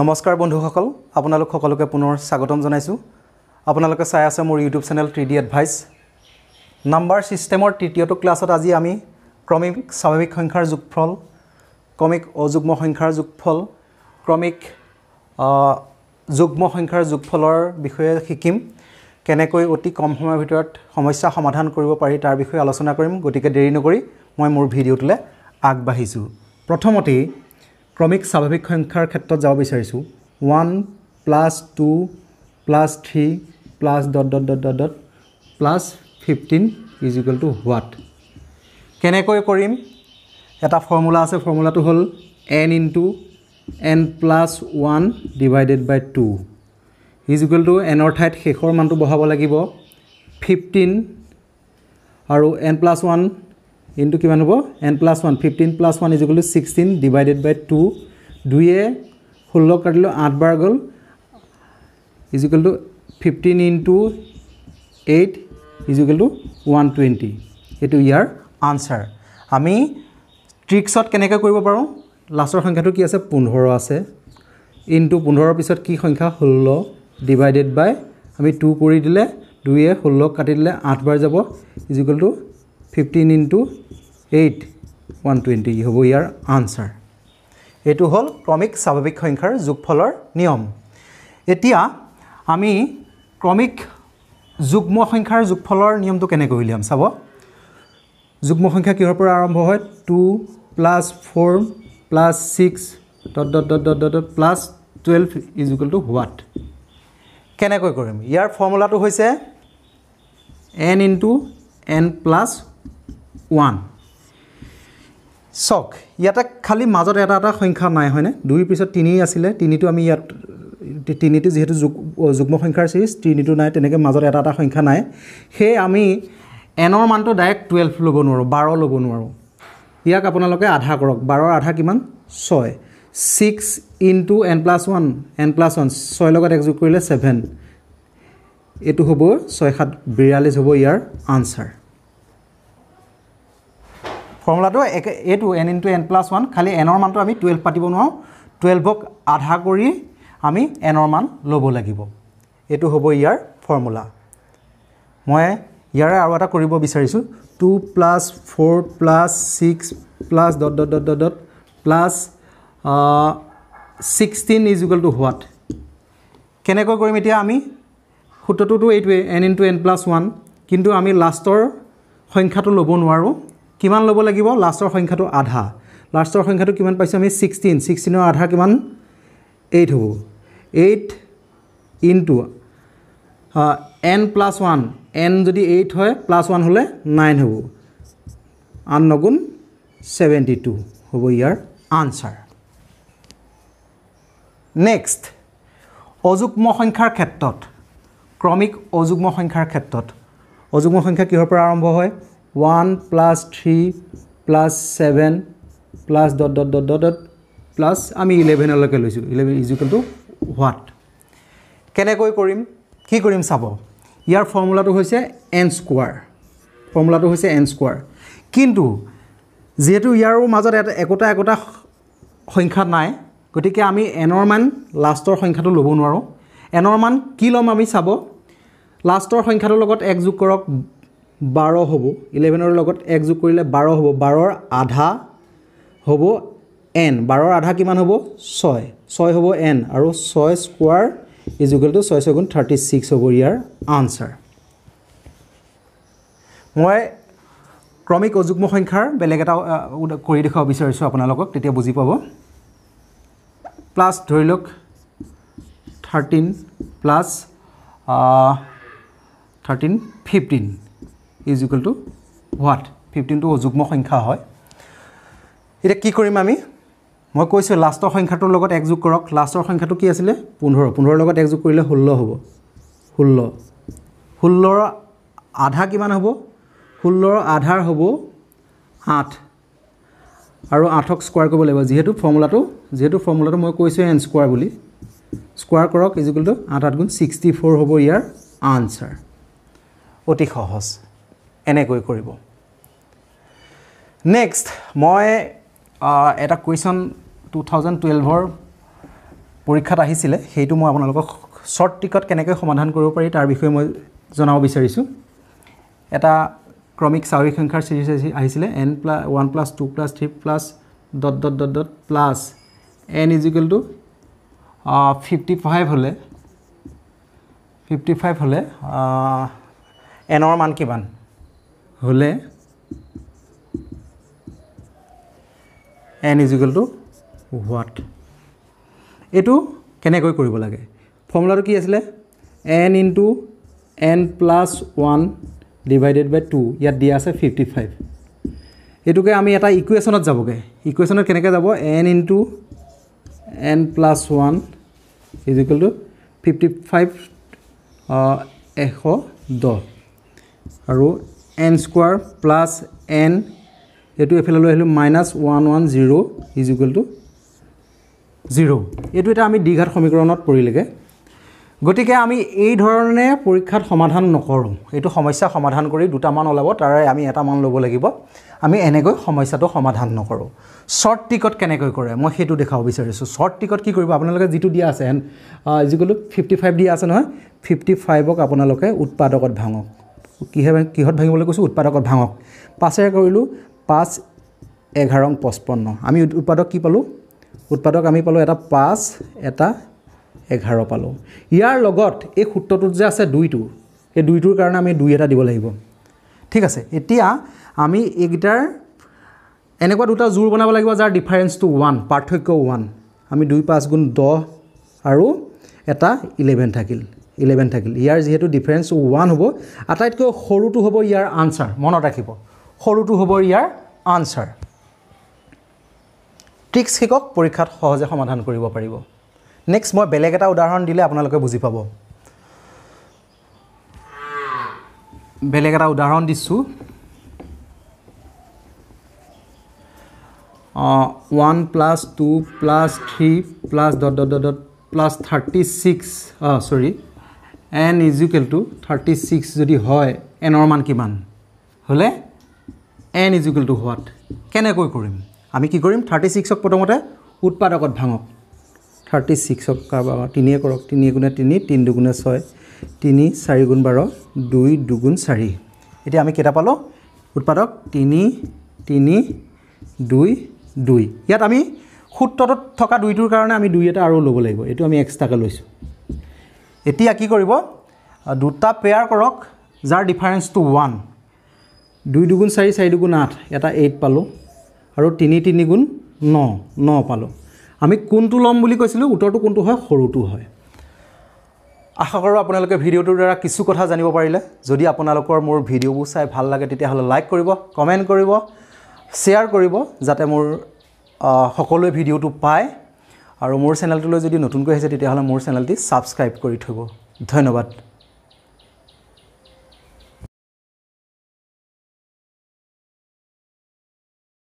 নমস্কাৰ বন্ধুসকল আপোনালোক সকলোকে পুনৰ স্বাগতম জনাইছোঁ আপোনালোকে চাই আছে মোৰ YouTube channel three D advice number ছিষ্টেমৰ তৃতীয়টো ক্লাছত আজি আমি ক্ৰমিক স্বাভাৱিক সংখ্যাৰ যোগফল ক্ৰমিক অযুগ্ম সংখ্যাৰ যোগফল ক্ৰমিক যুগ্ম সংখ্যাৰ যোগফলৰ বিষয়ে শিকিম কেনেকৈ অতি কম সময়ৰ ভিতৰত সমস্যা সমাধান কৰিব পাৰি তাৰ বিষয়ে আলোচনা কৰিম গতিকে দেৰি নকৰি মই মোৰ ভিডিঅ'টোলৈ আগবাঢ়িছোঁ প্ৰথমতেই ক্ৰমিক স্বাভাৱিক সংখ্যাৰ ক্ষেত্ৰত যাব বিচাৰিছোঁ one plus two plus three plus dot dot dot dot dot plus fifteen is equal to what কেনেকৈ কৰিম এটা ফৰ্মুলা আছে ফৰ্মুলাটো হ'ল n into n plus one divided by two is equal to এনৰ ঠাইত শেষৰ মানটো বঢ়াব লাগিব ফিফটিন আৰু এন প্লাছ ওৱান ইনটো কিমান হ'ব n plus one fifteen plus one is equal to sixteen divided by two দুয়ে ষোল্ল কাটিলোঁ আঠবাৰ গ'ল is equal to fifteen into eight is equal to one twenty এইটো ইয়াৰ আনচাৰ আমি ট্ৰিক্সত কেনেকৈ কৰিব পাৰোঁ লাষ্টৰ সংখ্যাটো কি আছে পোন্ধৰ আছে ইনটু পোন্ধৰৰ পিছত কি সংখ্যা ষোল্ল ডিভাইডেড বাই আমি টু কৰি দিলে দুয়ে ষোল্ল কাটি দিলে আঠবাৰ যাব is equal to fifteen into eight one twenty হ'ব ইয়াৰ আনচাৰ এইটো হ'ল ক্ৰমিক স্বাভাৱিক সংখ্যাৰ যোগফলৰ নিয়ম এতিয়া আমি ক্ৰমিক যুগ্ম সংখ্যাৰ যোগফলৰ নিয়মটো কেনেকৈ উলিয়াম চাব যুগ্ম সংখ্যা কিহৰ পৰা আৰম্ভ হয় two plus four plus six dot dot dot dot dot plus twelve is equal to what কেনেকৈ কৰিম ইয়াৰ ফৰ্মুলাটো হৈছে n into n plus one চক ইয়াতে খালী মাজত এটা এটা সংখ্যা নাই হয়নে দুইৰ পিছত তিনি আছিলে তিনিটো আমি ইয়াত তিনিটো যিহেতু যুগ যুগ্ম সংখ্যাৰ চিৰিজ তিনিটো নাই তেনেকৈ মাজত এটা এটা সংখ্যা নাই সেয়ে আমি এনৰ মানটো ডাইৰেক্ট টুৱেল্ভ ল'ব নোৱাৰোঁ বাৰ ল'ব নোৱাৰোঁ ইয়াক আপোনালোকে আধা কৰক বাৰৰ আধা কিমান ছয় six into n plus one n plus one ছয়ৰ লগত একযোগ কৰিলে ছেভেন এইটো হ'ব ছয় সাত বিৰাল্লিছ হ'ব ইয়াৰ আনচাৰ ফৰ্মুলাটো একে এইটো n into n plus one খালি এনৰ মানটো আমি টুৱেল্ভ পাতিব নোৱাৰোঁ টুৱেল্ভক আধা কৰি আমি এনৰ মান ল'ব লাগিব এইটো হ'ব ইয়াৰ ফৰ্মুলা মই ইয়াৰে আৰু এটা কৰিব বিচাৰিছোঁ two plus four plus six plus dot dot dot dot dot plus sixteen is equal to what কেনেকৈ কৰিম এতিয়া আমি সূত্ৰটোতো এইটোৱে n into n plus one কিন্তু আমি লাষ্টৰ সংখ্যাটো ল'ব নোৱাৰোঁ কিমান ল'ব লাগিব লাষ্টৰ সংখ্যাটো আধা লাষ্টৰ সংখ্যাটো কিমান পাইছোঁ আমি ছিক্সটিন ছিক্সটিনৰ আধা কিমান এইট হ'ব eight into n plus one n যদি এইট হয় প্লাছ ওৱান হ'লে নাইন হ'ব আন নগুণ ছেভেণ্টি টু হ'ব ইয়াৰ আনচাৰ নেক্সট অযুগ্ম সংখ্যাৰ ক্ষেত্ৰত ক্ৰমিক অযুগ্ম সংখ্যাৰ ক্ষেত্ৰত অযুগ্ম সংখ্যা কিহৰ পৰা আৰম্ভ হয় one plus three plus seven plus dot dot dot dot dot plus আমি ইলেভেনলৈকে লৈছোঁ ইলেভেন ইজিকেল টু হোৱাট কেনেকৈ কৰিম কি কৰিম চাব ইয়াৰ ফৰ্মুলাটো হৈছে এন স্কুৱাৰ ফৰ্মুলাটো হৈছে এন স্কুৱাৰ কিন্তু যিহেতু ইয়াৰো মাজত একোটা একোটা সংখ্যা নাই গতিকে আমি এনৰ মান লাষ্টৰ সংখ্যাটো ল'ব নোৱাৰোঁ এনৰ মান কি ল'ম আমি চাব লাষ্টৰ সংখ্যাটোৰ লগত একযোগ কৰক বাৰ হ'ব ইলেভেনৰ লগত এক যোগ কৰিলে বাৰ হ'ব বাৰৰ আধা হ'ব এন বাৰৰ আধা কিমান হ'ব ছয় ছয় হ'ব এন আৰু ছয় স্কুৱাৰ ইজুকেলটো ছয় ছয়গুণ থাৰ্টি ছিক্স হ'ব ইয়াৰ আনচাৰ মই ক্ৰমিক অযুগ্ম সংখ্যাৰ বেলেগ এটা কৰি দেখুৱাব বিচাৰিছোঁ আপোনালোকক তেতিয়া বুজি পাব প্লাছ ধৰি লওক thirteen plus thirteen fifteen is equal to what ফিফটিনটো যুগ্ম সংখ্যা হয় এতিয়া কি কৰিম আমি মই কৈছোঁ লাষ্টৰ সংখ্যাটোৰ লগত একযোগ কৰক লাষ্টৰ সংখ্যাটো কি আছিলে পোন্ধৰ পোন্ধৰৰ লগত একযোগ কৰিলে ষোল্ল হ'ব ষোল্ল ষোল্লৰ আধা কিমান হ'ব ষোল্লৰ আধাৰ হ'ব আঠ আৰু আঠক স্কুৱাৰ কৰিব লাগিব যিহেতু ফৰ্মুলাটো যিহেতু ফৰ্মুলাটো মই কৈছোঁ এন স্কুৱাৰ বুলি স্কুৱাৰ কৰক ইজিকুলটো আঠ আঠ গুণ ছিক্সটি ফ'ৰ হ'ব ইয়াৰ আনচাৰ অতি সহজ এনেকৈ কৰিব নেক্সট মই এটা কুৱেশ্যন টু থাউজেণ্ড টুৱেলভৰ পৰীক্ষাত আহিছিলে সেইটো মই আপোনালোকক শ্বৰ্ট টিকট কেনেকৈ সমাধান কৰিব পাৰি তাৰ বিষয়ে মই জনাব বিচাৰিছোঁ এটা ক্ৰমিক চাউৰী সংখ্যাৰ চিৰিজ আহিছিলে n plus one plus two plus three plus dot dot dot dot plus n is equal to fifty five হ'লে ফিফটি ফাইভ হ'লে এনৰ মান কিমান হ'লে এন ইজিকেল টু হোৱাট এইটো কেনেকৈ কৰিব লাগে ফৰ্মুলাটো কি আছিলে n into n plus one divided by two ইয়াত দিয়া আছে ফিফটি ফাইভ এইটোকে আমি এটা ইকুৱেশ্যনত যাবগৈ ইকুৱেশ্যনত কেনেকৈ যাব n into n plus one is equal to fifty five এশ দহ আৰু এন স্কুৱাৰ প্লাছ এন এইটো এফালে লৈ আহিলোঁ minus one one zero' is equal to zero' এইটো এটা আমি দ্বিঘাত সমীকৰণত পৰিলেগে গতিকে আমি এই ধৰণে পৰীক্ষাত সমাধান নকৰোঁ এইটো সমস্যা সমাধান কৰি দুটামান ওলাব তাৰে আমি এটা মান ল'ব লাগিব আমি এনেকৈ সমস্যাটো সমাধান নকৰোঁ শ্বৰ্ট টিকট কেনেকৈ কৰে মই সেইটো দেখাব বিচাৰিছোঁ শ্বৰ্ট টিকট কি কৰিব আপোনালোকে যিটো দিয়া আছে যিকোনো ফিফটি ফাইভ দিয়া আছে নহয় ফিফটি ফাইভক আপোনালোকে উৎপাদকত ভাঙক কিহে কিহত ভাঙিবলৈ কৈছোঁ উৎপাদকত ভাঙক পাঁচেৰে কৰিলোঁ পাঁচ এঘাৰং পঁচপন্ন আমি উৎপাদক কি পালোঁ উৎপাদক আমি পালোঁ এটা পাঁচ এটা এঘাৰ পালোঁ ইয়াৰ লগত এই সূত্ৰটোত যে আছে দুইটো সেই দুইটোৰ কাৰণে আমি দুই এটা দিব লাগিব ঠিক আছে এতিয়া আমি এইকেইটাৰ এনেকুৱা দুটা জোৰ বনাব লাগিব যাৰ ডিফাৰেঞ্চটো ওৱান পাৰ্থক্য ওৱান আমি দুই পাঁচ গুণ দহ আৰু এটা ইলেভেন থাকিল ইলেভেন থাকিল ইয়াৰ যিহেতু ডিফাৰেঞ্চ ওৱান হ'ব আটাইতকৈ সৰুটো হ'ব ইয়াৰ আনচাৰ মনত ৰাখিব সৰুটো হ'ব ইয়াৰ আনচাৰ ট্ৰিক্স শিকক পৰীক্ষাত সহজে সমাধান কৰিব পাৰিব নেক্সট মই বেলেগ এটা উদাহৰণ দিলে আপোনালোকে বুজি পাব বেলেগ এটা উদাহৰণ দিছোঁ one plus two plus three plus dot dot dot plus thirty six অঁ n is equal to thirty six যদি হয় এনৰ মান কিমান হ'লে এন ইজুকেল টু হোৱাত কেনেকৈ কৰিম আমি কি কৰিম থাৰ্টি ছিক্সক প্ৰথমতে উৎপাদকত ভাঙক থাৰ্টি ছিক্সক কাৰোবাৰ তিনিয়ে কৰক তিনি গুণে তিনি তিনি দুগুণে ছয় তিনি চাৰি গুণ বাৰ দুই দুগুণ চাৰি এতিয়া আমি কেইটা পালোঁ উৎপাদক তিনি তিনি দুই দুই ইয়াত আমি সূত্ৰটোত থকা দুইটোৰ কাৰণে আমি দুই এটা আৰু ল'ব লাগিব এইটো আমি এক্সট্ৰাকৈ লৈছোঁ এতিয়া কি কৰিব দুটা পেয়াৰ কৰক যাৰ ডিফাৰেঞ্চটো ওৱান দুই দুগুণ চাৰি চাৰি দুগুণ আঠ এটা এইট পালোঁ আৰু তিনি তিনিগুণ ন ন পালোঁ আমি কোনটো ল'ম বুলি কৈছিলোঁ উত্তৰটো কোনটো হয় সৰুটো হয় আশা কৰোঁ আপোনালোকে ভিডিঅ'টোৰ দ্বাৰা কিছু কথা জানিব পাৰিলে যদি আপোনালোকৰ মোৰ ভিডিঅ'বোৰ চাই ভাল লাগে তেতিয়াহ'লে লাইক কৰিব কমেণ্ট কৰিব শ্বেয়াৰ কৰিব যাতে মোৰ সকলোৱে ভিডিঅ'টো পায় আৰু মোৰ চেনেলটোলৈ যদি নতুনকৈ আহিছে তেতিয়াহ'লে মোৰ চেনেলটি ছাবস্ক্ৰাইব কৰি থ'ব ধন্যবাদ